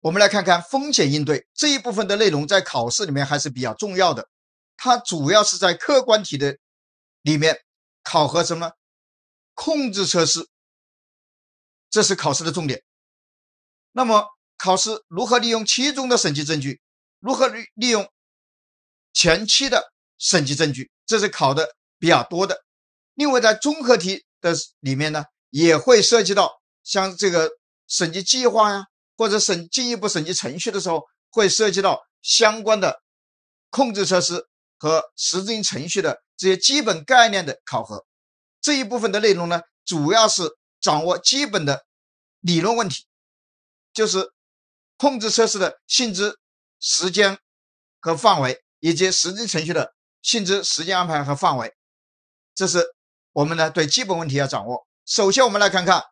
我们来看看风险应对这一部分的内容，在考试里面还是比较重要的。它主要是在客观题的里面考核什么？控制测试，这是考试的重点。那么考试如何利用其中的审计证据？如何利利用前期的审计证据？这是考的比较多的。另外，在综合题的里面呢，也会涉及到像这个审计计划呀。或者审进一步审计程序的时候，会涉及到相关的控制措施和实质性程序的这些基本概念的考核。这一部分的内容呢，主要是掌握基本的理论问题，就是控制措施的性质、时间和范围，以及实质程序的性质、时间安排和范围。这是我们呢对基本问题要掌握。首先，我们来看看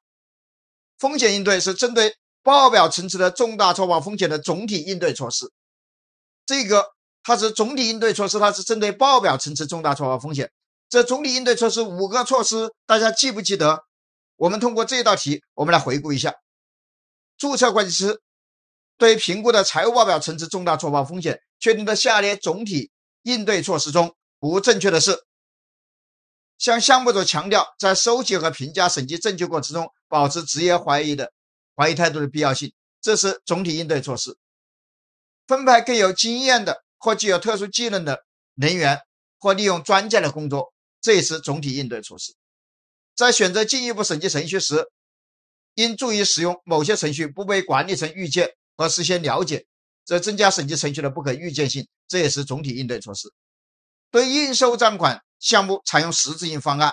风险应对是针对。报表层次的重大错报风险的总体应对措施，这个它是总体应对措施，它是针对报表层次重大错报风险。这总体应对措施五个措施，大家记不记得？我们通过这道题，我们来回顾一下。注册会计师对评估的财务报表层次重大错报风险确定的下列总体应对措施中，不正确的是：向项目组强调，在收集和评价审计证据过程中保持职业怀疑的。怀疑态度的必要性，这是总体应对措施。分派更有经验的或具有特殊技能的人员，或利用专家的工作，这也是总体应对措施。在选择进一步审计程序时，应注意使用某些程序不被管理层预见和事先了解，这增加审计程序的不可预见性，这也是总体应对措施。对应收账款项目采用实质性方案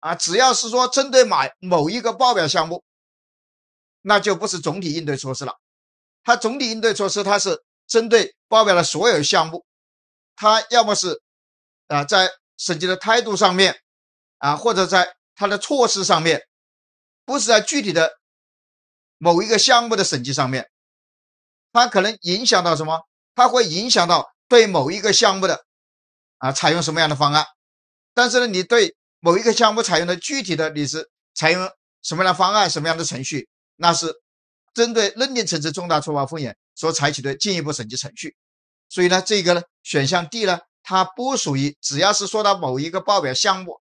啊，只要是说针对买某一个报表项目。那就不是总体应对措施了，它总体应对措施，它是针对报表的所有项目，它要么是啊在审计的态度上面，啊或者在它的措施上面，不是在具体的某一个项目的审计上面，它可能影响到什么？它会影响到对某一个项目的啊采用什么样的方案，但是呢，你对某一个项目采用的具体的你是采用什么样的方案，什么样的程序？那是针对认定层次重大错发风险所采取的进一步审计程序，所以呢，这个呢，选项 D 呢，它不属于只要是说到某一个报表项目，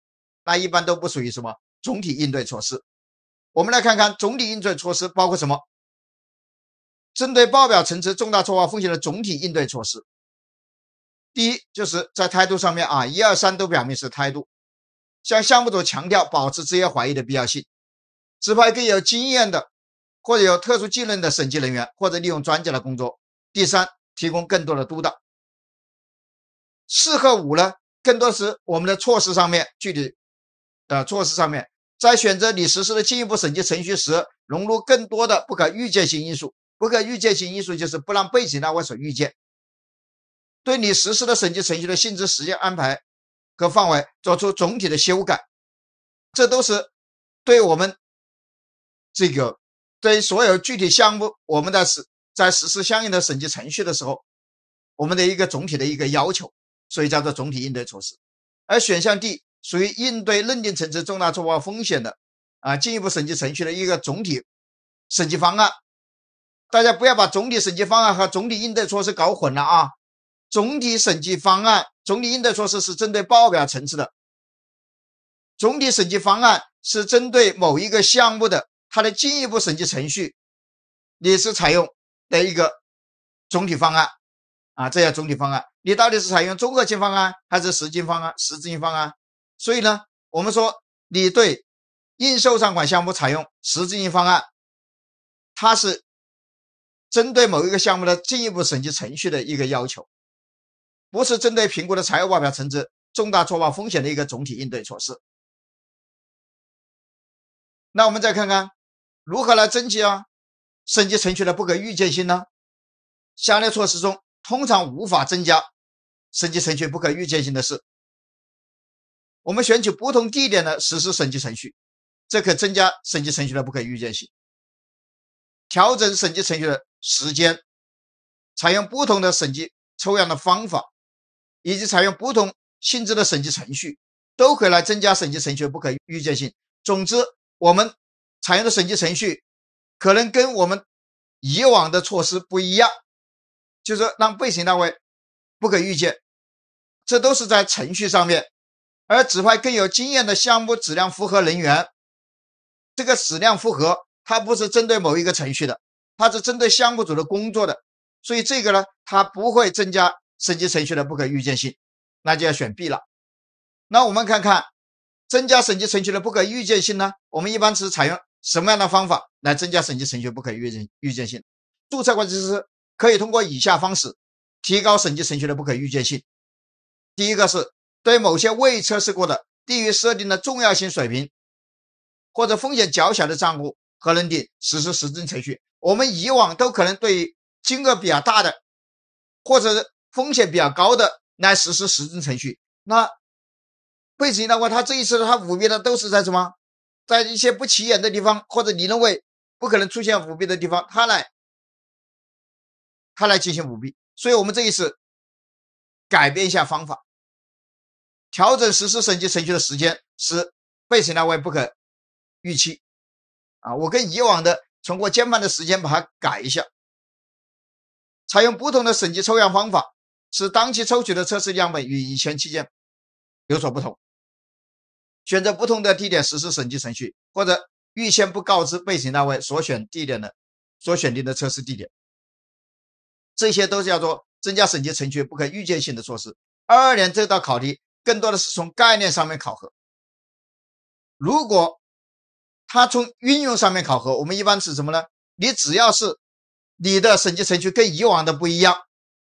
那一般都不属于什么总体应对措施。我们来看看总体应对措施包括什么？针对报表层次重大错发风险的总体应对措施，第一就是在态度上面啊，一二三都表明是态度，向项目组强调保持职业怀疑的必要性，指派更有经验的。或者有特殊技能的审计人员，或者利用专家的工作。第三，提供更多的督导。四和五呢，更多是我们的措施上面具体，的措施上面，在选择你实施的进一步审计程序时，融入更多的不可预见性因素。不可预见性因素就是不让背景那位所预见，对你实施的审计程序的性质、时间安排和范围做出总体的修改。这都是对我们这个。对所有具体项目，我们实在实施相应的审计程序的时候，我们的一个总体的一个要求，所以叫做总体应对措施。而选项 D 属于应对认定层次重大错发风险的啊，进一步审计程序的一个总体审计方案。大家不要把总体审计方案和总体应对措施搞混了啊！总体审计方案、总体应对措施是针对报表层次的，总体审计方案是针对某一个项目的。它的进一步审计程序，你是采用的一个总体方案啊，这叫总体方案，你到底是采用综合性方案还是实际方案、实质性方案？所以呢，我们说你对应收账款项目采用实质性方案，它是针对某一个项目的进一步审计程序的一个要求，不是针对评估的财务报表层次重大错报风险的一个总体应对措施。那我们再看看。如何来增加啊审计程序的不可预见性呢？下列措施中通常无法增加审计程序不可预见性的是：我们选取不同地点的实施审计程序，这可增加审计程序的不可预见性；调整审计程序的时间，采用不同的审计抽样的方法，以及采用不同性质的审计程序，都可以来增加审计程序不可预见性。总之，我们。采用的审计程序可能跟我们以往的措施不一样，就是让被审单位不可预见，这都是在程序上面。而指派更有经验的项目质量符合人员，这个质量复合，它不是针对某一个程序的，它是针对项目组的工作的，所以这个呢，它不会增加审计程序的不可预见性，那就要选 B 了。那我们看看增加审计程序的不可预见性呢？我们一般是采用。什么样的方法来增加审计程序不可预见预见性？注册会计师可以通过以下方式提高审计程序的不可预见性：第一个是对某些未测试过的、低于设定的重要性水平或者风险较小的账户和认定实施实证程序。我们以往都可能对金额比较大的或者风险比较高的来实施实证程序。那背景的话，他这一次他舞弊的都是在什么？在一些不起眼的地方，或者你认为不可能出现舞弊的地方，他来，他来进行舞弊。所以，我们这一次改变一下方法，调整实施审计程序的时间，使被审查单位不可预期。啊，我跟以往的通过监判的时间把它改一下，采用不同的审计抽样方法，使当期抽取的测试样本与以前期间有所不同。选择不同的地点实施审计程序，或者预先不告知被审单位所选地点的所选定的测试地点，这些都叫做增加审计程序不可预见性的措施。二二年这道考题更多的是从概念上面考核。如果他从运用上面考核，我们一般是什么呢？你只要是你的审计程序跟以往的不一样，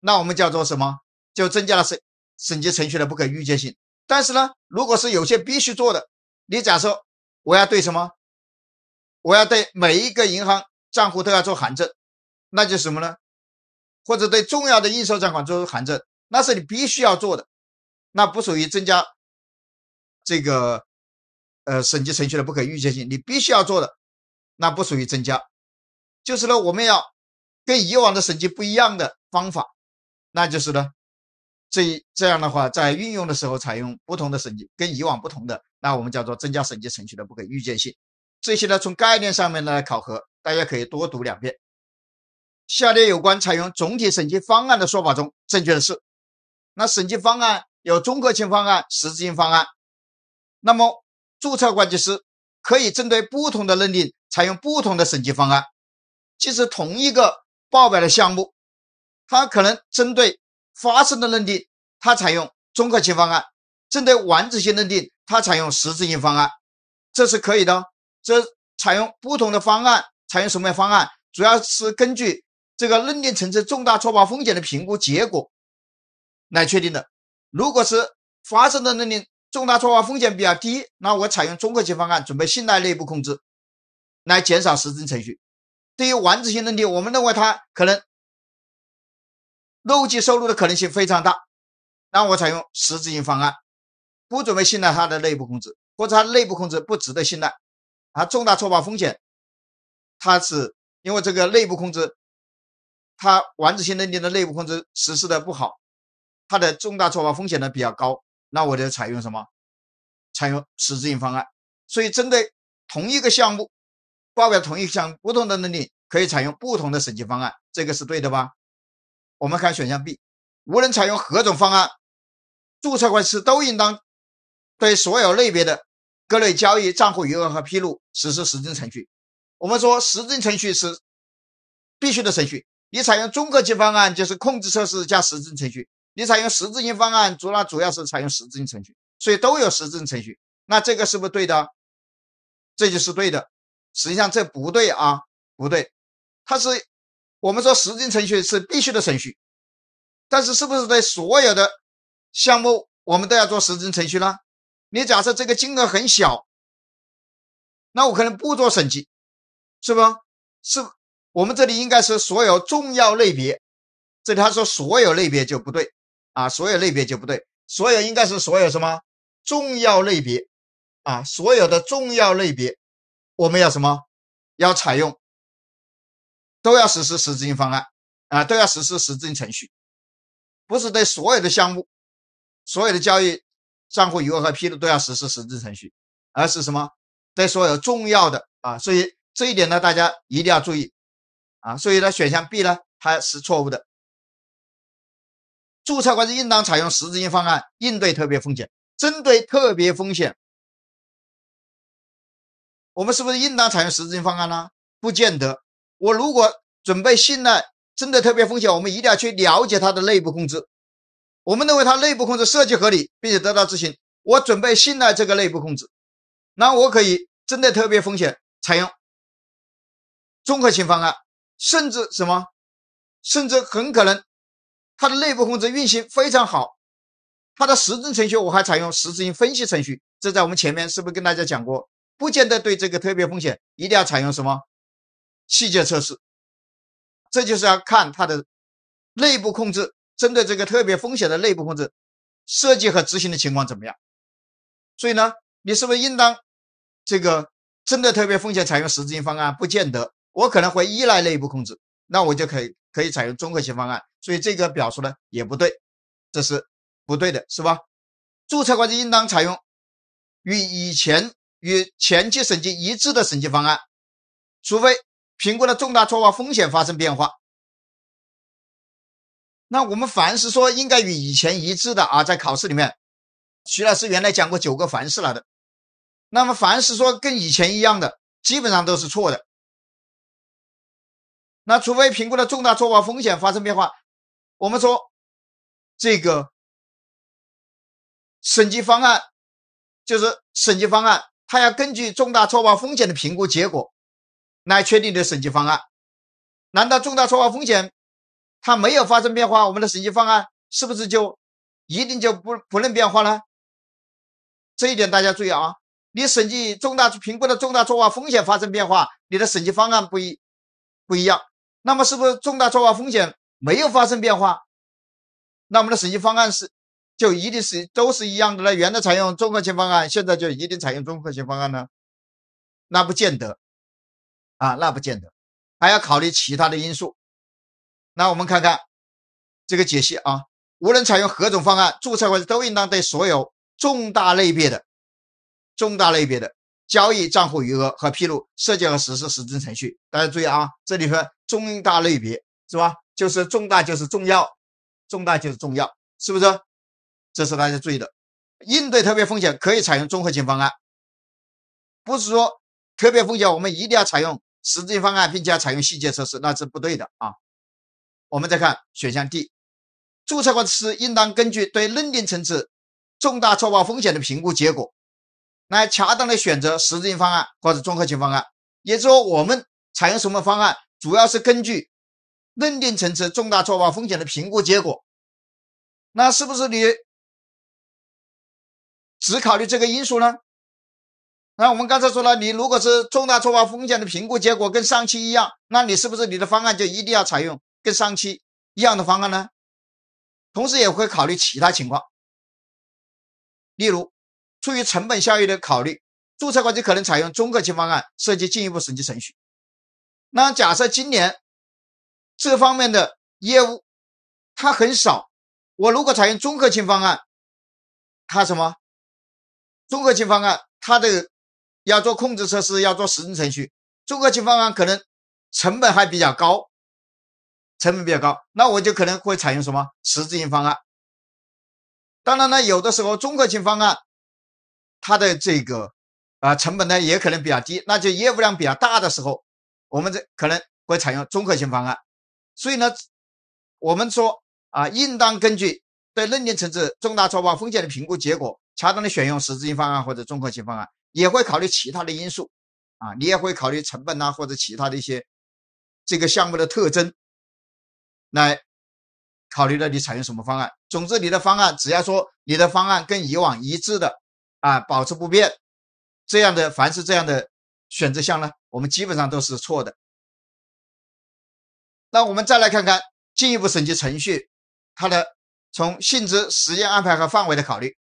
那我们叫做什么？就增加了审审计程序的不可预见性。但是呢，如果是有些必须做的，你假设我要对什么？我要对每一个银行账户都要做函证，那就什么呢？或者对重要的应收账款做函证，那是你必须要做的，那不属于增加这个呃审计程序的不可预见性。你必须要做的，那不属于增加。就是呢，我们要跟以往的审计不一样的方法，那就是呢。这这样的话，在运用的时候采用不同的审计，跟以往不同的，那我们叫做增加审计程序的不可预见性。这些呢，从概念上面呢考核，大家可以多读两遍。下列有关采用总体审计方案的说法中，正确的是？那审计方案有综合性方案、实质性方案。那么，注册会计师可以针对不同的认定采用不同的审计方案，即使同一个报表的项目，它可能针对。发生的认定，它采用综合性方案；针对完整性认定，它采用实质性方案。这是可以的。这采用不同的方案，采用什么样方案，主要是根据这个认定层次重大错报风险的评估结果来确定的。如果是发生的认定重大错报风险比较低，那我采用综合性方案，准备信赖内部控制，来减少实质性程序。对于完整性认定，我们认为它可能。漏计收入的可能性非常大，那我采用实质性方案，不准备信赖它的内部控制，或者它内部控制不值得信赖啊。重大错报风险，它是因为这个内部控制，它完整性认定的内部控制实施的不好，它的重大错报风险呢比较高，那我就采用什么？采用实质性方案。所以，针对同一个项目，报表同一项不同的能力，可以采用不同的审计方案，这个是对的吧？我们看选项 B，无论采用何种方案，注册会计师都应当对所有类别的各类交易、账户余额和披露实施实证程序。我们说实证程序是必须的程序。你采用综合性方案就是控制测试加实证程序，你采用实质性方案主那主要是采用实质性程序，所以都有实证程序。那这个是不是对的？这就是对的。实际上这不对啊，不对，它是。我们说实间程序是必须的程序，但是是不是对所有的项目我们都要做实间程序呢？你假设这个金额很小，那我可能不做审计，是不？是，我们这里应该是所有重要类别，这里他说所有类别就不对啊，所有类别就不对，所有应该是所有什么重要类别啊，所有的重要类别我们要什么？要采用。都要实施实质性方案啊，都要实施实质性程序，不是对所有的项目、所有的交易账户余额和披露都要实施实质性程序，而是什么？对所有重要的啊，所以这一点呢，大家一定要注意啊。所以呢，选项 B 呢，它是错误的。注册会计应当采用实质性方案应对特别风险。针对特别风险，我们是不是应当采用实质性方案呢？不见得。我如果准备信赖针对特别风险，我们一定要去了解它的内部控制。我们认为它内部控制设计合理，并且得到执行。我准备信赖这个内部控制，那我可以针对特别风险采用综合性方案，甚至什么，甚至很可能它的内部控制运行非常好，它的实质程序我还采用实质性分析程序。这在我们前面是不是跟大家讲过？不见得对这个特别风险一定要采用什么。细节测试，这就是要看它的内部控制针对这个特别风险的内部控制设计和执行的情况怎么样。所以呢，你是不是应当这个针对特别风险采用实质性方案？不见得，我可能会依赖内部控制，那我就可以可以采用综合性方案。所以这个表述呢也不对，这是不对的，是吧？注册会计应当采用与以前与前期审计一致的审计方案，除非。评估的重大错报风险发生变化，那我们凡是说应该与以前一致的啊，在考试里面，徐老师原来讲过九个凡是了的，那么凡是说跟以前一样的，基本上都是错的。那除非评估的重大错报风险发生变化，我们说这个审计方案就是审计方案，它要根据重大错报风险的评估结果。来确定的审计方案，难道重大错报风险它没有发生变化，我们的审计方案是不是就一定就不不能变化呢？这一点大家注意啊！你审计重大评估的重大错报风险发生变化，你的审计方案不一不一样。那么是不是重大错报风险没有发生变化，那我们的审计方案是就一定是都是一样的呢？原来采用综合性方案，现在就一定采用综合性方案呢？那不见得。啊，那不见得，还要考虑其他的因素。那我们看看这个解析啊，无论采用何种方案，注册会都应当对所有重大类别的重大类别的交易、账户余额和披露，设计和实施实质程序。大家注意啊，这里说重大类别是吧？就是重大就是重要，重大就是重要，是不是？这是大家注意的。应对特别风险可以采用综合性方案，不是说特别风险我们一定要采用。实质性方案，并且采用细节测试，那是不对的啊。我们再看选项 D，注册公司应当根据对认定层次重大错报风险的评估结果，来恰当的选择实质性方案或者综合性方案。也就是说，我们采用什么方案，主要是根据认定层次重大错报风险的评估结果。那是不是你只考虑这个因素呢？那我们刚才说了，你如果是重大错发风险的评估结果跟上期一样，那你是不是你的方案就一定要采用跟上期一样的方案呢？同时也会考虑其他情况，例如出于成本效益的考虑，注册会计师可能采用综合性方案设计进一步审计程序。那假设今年这方面的业务它很少，我如果采用综合性方案，它什么？综合性方案它的。要做控制测试，要做实质性程序，综合性方案可能成本还比较高，成本比较高，那我就可能会采用什么实质性方案。当然呢，有的时候综合性方案它的这个啊成本呢也可能比较低，那就业务量比较大的时候，我们这可能会采用综合性方案。所以呢，我们说啊，应当根据对认定层次重大错报风险的评估结果，恰当的选用实质性方案或者综合性方案。也会考虑其他的因素，啊，你也会考虑成本呐，或者其他的一些这个项目的特征，来考虑到你采用什么方案。总之，你的方案只要说你的方案跟以往一致的，啊，保持不变，这样的凡是这样的选择项呢，我们基本上都是错的。那我们再来看看进一步审计程序，它的从性质、时间安排和范围的考虑，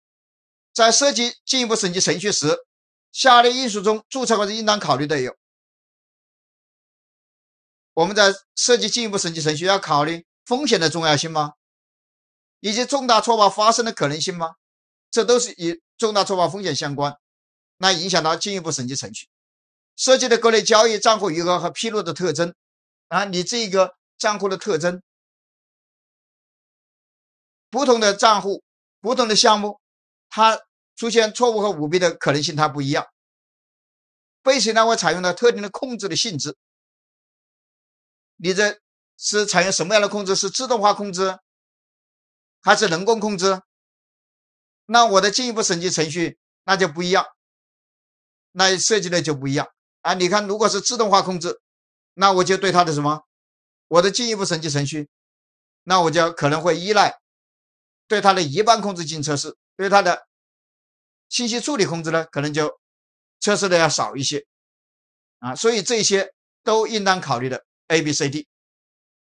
在设计进一步审计程序时。下列因素中，注册会计师应当考虑的有：我们在设计进一步审计程序要考虑风险的重要性吗？以及重大错报发生的可能性吗？这都是与重大错报风险相关，那影响到进一步审计程序设计的各类交易、账户余额和披露的特征。啊，你这个账户的特征，不同的账户、不同的项目，它。出现错误和舞弊的可能性它不一样。被审单位采用了特定的控制的性质，你这是采用什么样的控制？是自动化控制，还是人工控制？那我的进一步审计程序那就不一样，那设计的就不一样啊。你看，如果是自动化控制，那我就对它的什么？我的进一步审计程序，那我就可能会依赖对它的一般控制进行测试，对它的。信息处理控制呢，可能就测试的要少一些啊，所以这些都应当考虑的 A、B、C、D。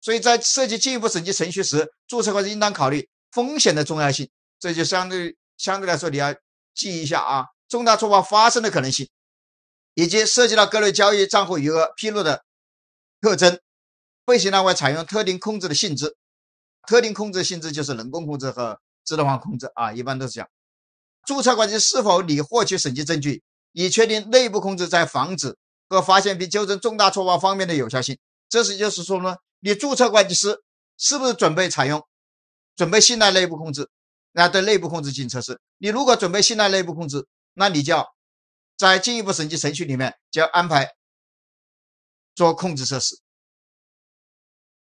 所以在设计进一步审计程序时，注册会计师应当考虑风险的重要性，这就相对相对来说你要记一下啊，重大错报发生的可能性，以及涉及到各类交易、账户余额披露的特征，会形单位采用特定控制的性质，特定控制性质就是人工控制和自动化控制啊，一般都是讲。注册会计师是否已获取审计证据，以确定内部控制在防止和发现并纠正重大错报方面的有效性？这是就是说呢，你注册会计师是不是准备采用准备信赖内部控制，那对内部控制进行测试？你如果准备信赖内部控制，那你就要在进一步审计程序里面就要安排做控制测试。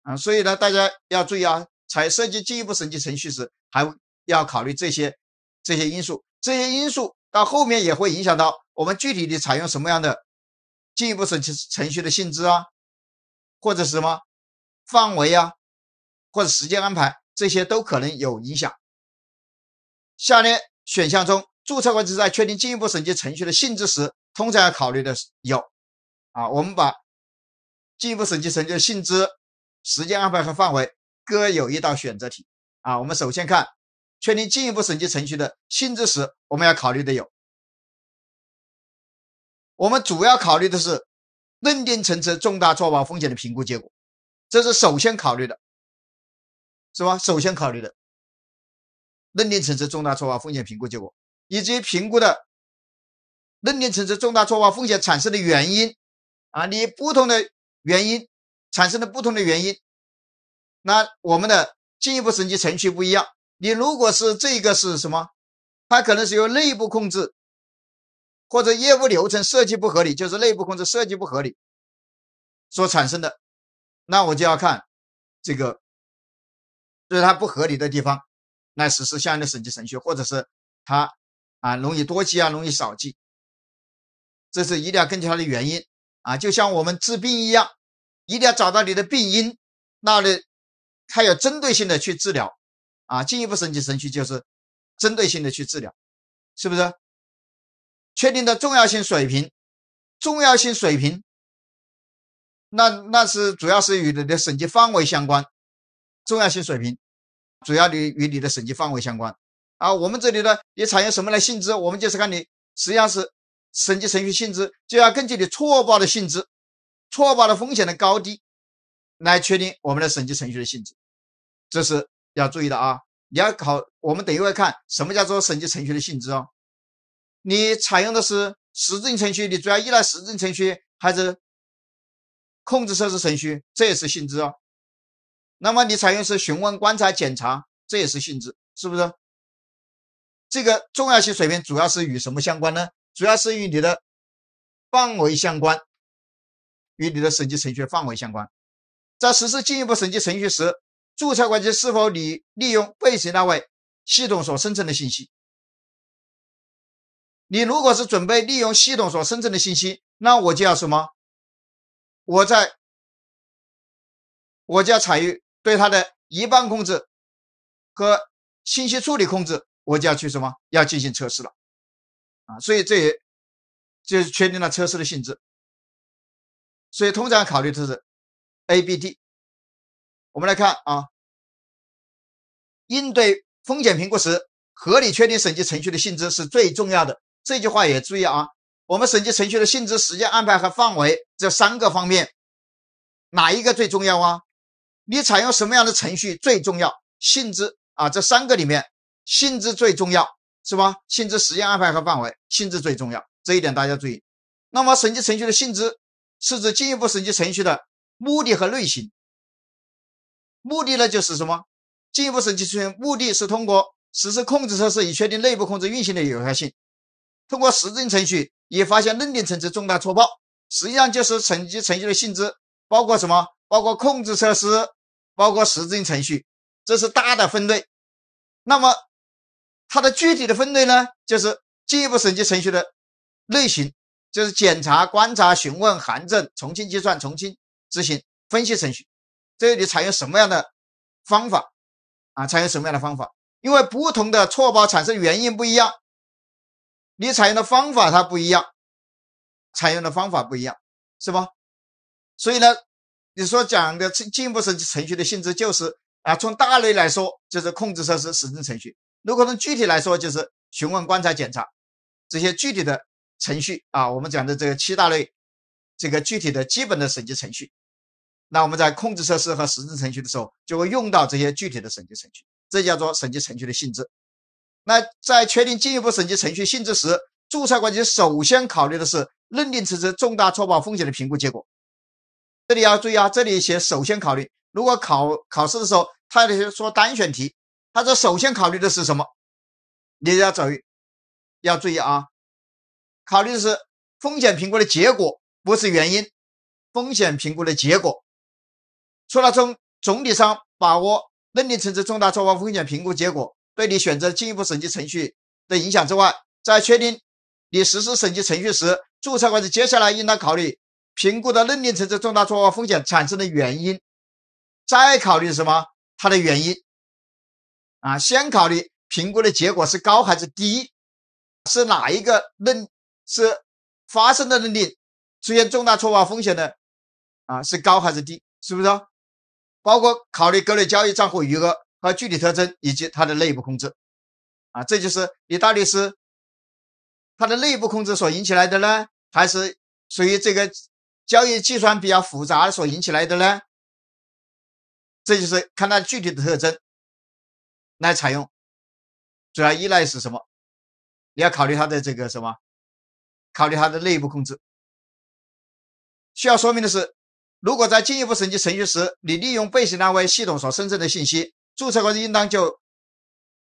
啊，所以呢，大家要注意啊，才设计进一步审计程序时，还要考虑这些。这些因素，这些因素到后面也会影响到我们具体的采用什么样的进一步审程序的性质啊，或者是什么范围啊，或者时间安排，这些都可能有影响。下列选项中，注册会计师在确定进一步审计程序的性质时，通常要考虑的有啊，我们把进一步审计程序的性质、时间安排和范围各有一道选择题啊，我们首先看。确定进一步审计程序的性质时，我们要考虑的有，我们主要考虑的是认定层次重大错报风险的评估结果，这是首先考虑的，是吧？首先考虑的，认定层次重大错报风险评估结果，以及评估的认定层次重大错报风险产生的原因，啊，你不同的原因产生的不同的原因，那我们的进一步审计程序不一样。你如果是这个是什么，它可能是由内部控制或者业务流程设计不合理，就是内部控制设计不合理所产生的，那我就要看这个，就是它不合理的地方，来实施相应的审计程序，或者是它啊容易多记啊，容易少记，这是一定要根据它的原因啊，就像我们治病一样，一定要找到你的病因，那你才有针对性的去治疗。啊，进一步审计程序就是针对性的去治疗，是不是？确定的重要性水平，重要性水平，那那是主要是与你的审计范围相关。重要性水平主要你与你的审计范围相关。啊，我们这里呢，你采用什么来性质，我们就是看你实际上是审计程序性质，就要根据你错报的性质、错报的风险的高低来确定我们的审计程序的性质，这是。要注意的啊，你要考我们等一会看什么叫做审计程序的性质哦。你采用的是实质性程序，你主要依赖实质性程序还是控制测试程序？这也是性质哦。那么你采用是询问、观察、检查，这也是性质，是不是？这个重要性水平主要是与什么相关呢？主要是与你的范围相关，与你的审计程序范围相关。在实施进一步审计程序时。注册会计是否你利用被谁单位系统所生成的信息？你如果是准备利用系统所生成的信息，那我就要什么？我在，我就要采用对它的一般控制和信息处理控制，我就要去什么？要进行测试了，啊，所以这也就确定了测试的性质。所以通常考虑的是 A、B、D。我们来看啊。应对风险评估时，合理确定审计程序的性质是最重要的。这句话也注意啊，我们审计程序的性质、时间安排和范围这三个方面，哪一个最重要啊？你采用什么样的程序最重要？性质啊，这三个里面性质最重要是吧？性质、时间安排和范围，性质最重要。这一点大家注意。那么，审计程序的性质是指进一步审计程序的目的和类型。目的呢，就是什么？进一步审计程序目的是通过实施控制测试，以确定内部控制运行的有效性；通过实质性程序，以发现认定层次重大错报。实际上，就是审计程序的性质包括什么？包括控制测试，包括实质性程序，这是大的分类。那么，它的具体的分类呢？就是进一步审计程序的类型，就是检查、观察、询问、函证、重新计算、重新执行、分析程序。这里采用什么样的方法？啊，采用什么样的方法？因为不同的错报产生原因不一样，你采用的方法它不一样，采用的方法不一样，是吧？所以呢，你所讲的进一步审程序的性质就是啊，从大类来说就是控制设施实质程序；如果从具体来说，就是询问、观察、检查这些具体的程序啊，我们讲的这个七大类，这个具体的基本的审计程序。那我们在控制测试和实质程序的时候，就会用到这些具体的审计程序，这叫做审计程序的性质。那在确定进一步审计程序性质时，注册会计师首先考虑的是认定辞次重大错报风险的评估结果。这里要注意啊，这里写首先考虑。如果考考试的时候，他那些说单选题，他说首先考虑的是什么？你要注意，要注意啊，考虑的是风险评估的结果，不是原因。风险评估的结果。除了从总体上把握认定层次重大错误风险评估结果对你选择进一步审计程序的影响之外，在确定你实施审计程序时，注册会计接下来应当考虑评估的认定层次重大错误风险产生的原因，再考虑什么？它的原因啊，先考虑评估的结果是高还是低，是哪一个认是发生的认定出现重大错误风险的啊，是高还是低？是不是包括考虑各类交易账户余额和具体特征，以及它的内部控制，啊，这就是你到底是它的内部控制所引起来的呢，还是属于这个交易计算比较复杂所引起来的呢？这就是看它具体的特征来采用，主要依赖是什么？你要考虑它的这个什么？考虑它的内部控制。需要说明的是。如果在进一步审计程序时，你利用被审单位系统所生成的信息，注册公司应当就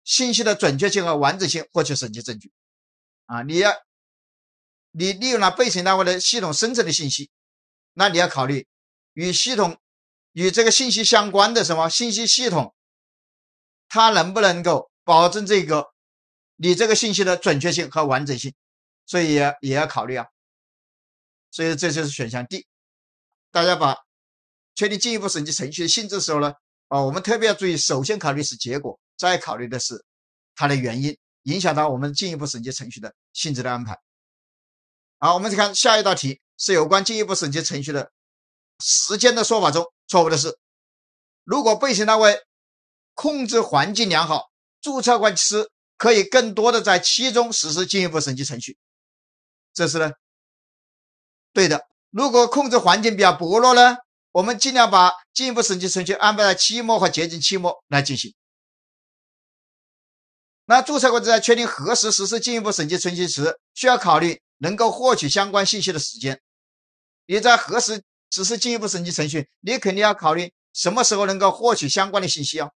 信息的准确性和完整性获取审计证据。啊，你要你利用了被审单位的系统生成的信息，那你要考虑与系统与这个信息相关的什么信息系统，它能不能够保证这个你这个信息的准确性和完整性？所以也也要考虑啊，所以这就是选项 D。大家把确定进一步审计程序的性质时候呢，啊，我们特别要注意，首先考虑是结果，再考虑的是它的原因，影响到我们进一步审计程序的性质的安排。好，我们再看下一道题，是有关进一步审计程序的时间的说法中错误的是，如果被审单位控制环境良好，注册会计师可以更多的在期中实施进一步审计程序，这是呢对的。如果控制环境比较薄弱呢，我们尽量把进一步审计程序安排在期末和接近期末来进行。那注册会计在确定何时实施进一步审计程序时，需要考虑能够获取相关信息的时间。你在核实实施进一步审计程序，你肯定要考虑什么时候能够获取相关的信息啊。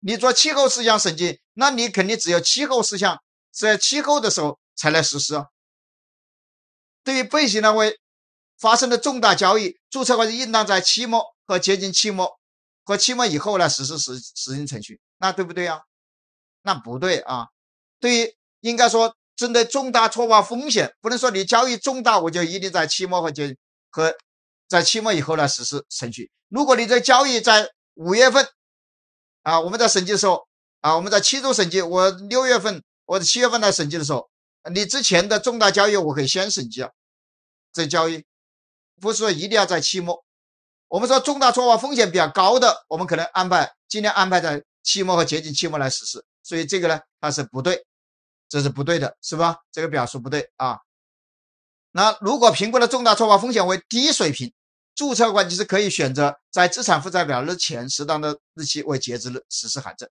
你做气候事项审计，那你肯定只有气候事项在气候的时候才来实施啊。对于被审计单位发生的重大交易，注册会计应当在期末和接近期末和期末以后呢实施实实行程序，那对不对呀？那不对啊。对于应该说，针对重大错误风险，不能说你交易重大我就一定在期末和接和在期末以后呢实施程序。如果你这交易在五月份啊，我们在审计的时候啊，我们在七周审计，我六月份或者七月份来审计的时候。你之前的重大交易，我可以先审计。这交易不是说一定要在期末。我们说重大错报风险比较高的，我们可能安排尽量安排在期末和接近期末来实施。所以这个呢，它是不对，这是不对的，是吧？这个表述不对啊。那如果评估的重大错报风险为低水平，注册会计师可以选择在资产负债表日前适当的日期为截止日实施函证。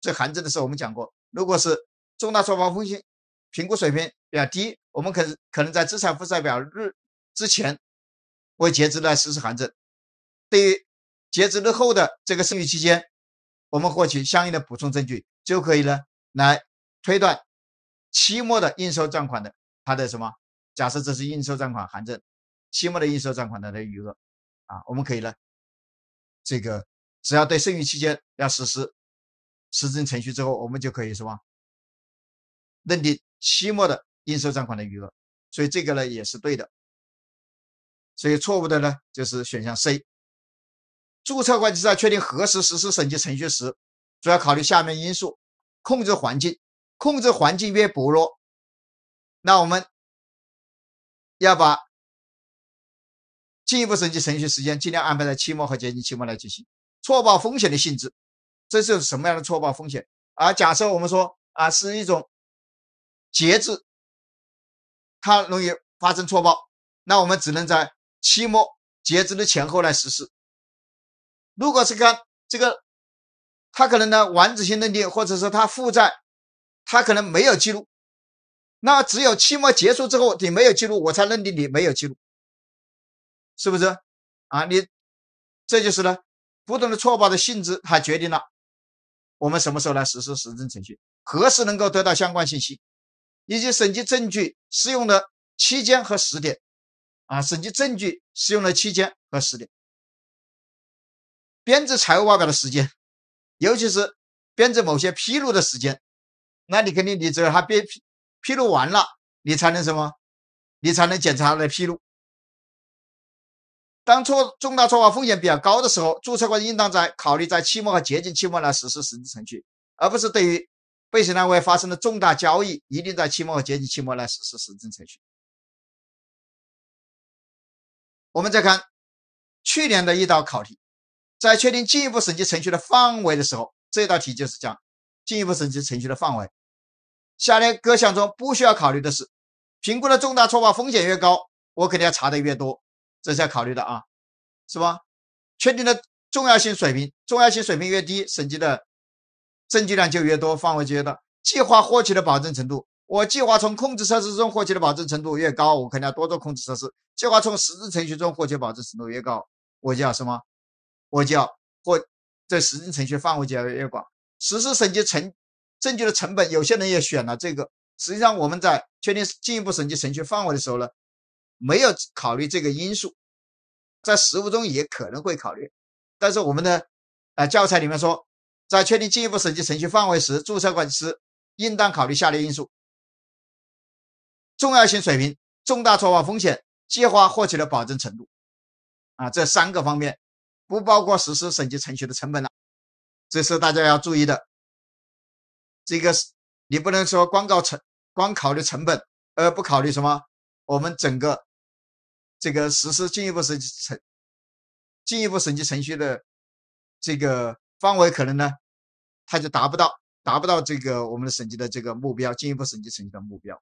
这函证的时候，我们讲过，如果是重大错报风险。评估水平比较低，我们可可能在资产负债表日之前，会截止呢实施函证。对于截止日后的这个剩余期间，我们获取相应的补充证据，就可以呢来推断期末的应收账款的它的什么？假设这是应收账款函证，期末的应收账款的余额啊，我们可以呢这个只要对剩余期间要实施实证程序之后，我们就可以什么认定。期末的应收账款的余额，所以这个呢也是对的。所以错误的呢就是选项 C。注册会计师确定何时实施审计程序时，主要考虑下面因素：控制环境。控制环境越薄弱，那我们要把进一步审计程序时间尽量安排在期末和接近期末来进行。错报风险的性质，这是什么样的错报风险啊？假设我们说啊，是一种。截止，它容易发生错报，那我们只能在期末截止的前后来实施。如果是看这个，它可能呢完整性认定，或者说它负债，它可能没有记录，那只有期末结束之后，你没有记录，我才认定你没有记录，是不是？啊，你这就是呢不同的错报的性质，它决定了我们什么时候来实施实证程序，何时能够得到相关信息。以及审计证据适用的期间和时点，啊，审计证据适用的期间和时点，编制财务报表的时间，尤其是编制某些披露的时间，那你肯定，你只有他编披露完了，你才能什么？你才能检查的披露。当错重大错报风险比较高的时候，注册会计师应当在考虑在期末和接近期末来实施审计程序，而不是对于。被审单位发生的重大交易，一定在期末和截止期末来实施实质程序。我们再看去年的一道考题，在确定进一步审计程序的范围的时候，这道题就是讲进一步审计程序的范围。下列各项中不需要考虑的是：评估的重大错报风险越高，我肯定要查的越多，这是要考虑的啊，是吧？确定的重要性水平，重要性水平越低，审计的。证据量就越多，范围就越大。计划获取的保证程度，我计划从控制测试中获取的保证程度越高，我肯定要多做控制测试；计划从实质程序中获取保证程度越高，我就要什么？我就要或在实质程序范围就要越广。实施审计成证据的成本，有些人也选了这个。实际上，我们在确定进一步审计程序范围的时候呢，没有考虑这个因素，在实务中也可能会考虑，但是我们的呃教材里面说。在确定进一步审计程序范围时，注册会计师应当考虑下列因素：重要性水平、重大错报风险、计划获取的保证程度。啊，这三个方面不包括实施审计程序的成本了，这是大家要注意的。这个你不能说光靠成光考虑成本而不考虑什么，我们整个这个实施进一步审计程进一步审计程序的这个。范围可能呢，他就达不到，达不到这个我们的审计的这个目标，进一步审计审计的目标。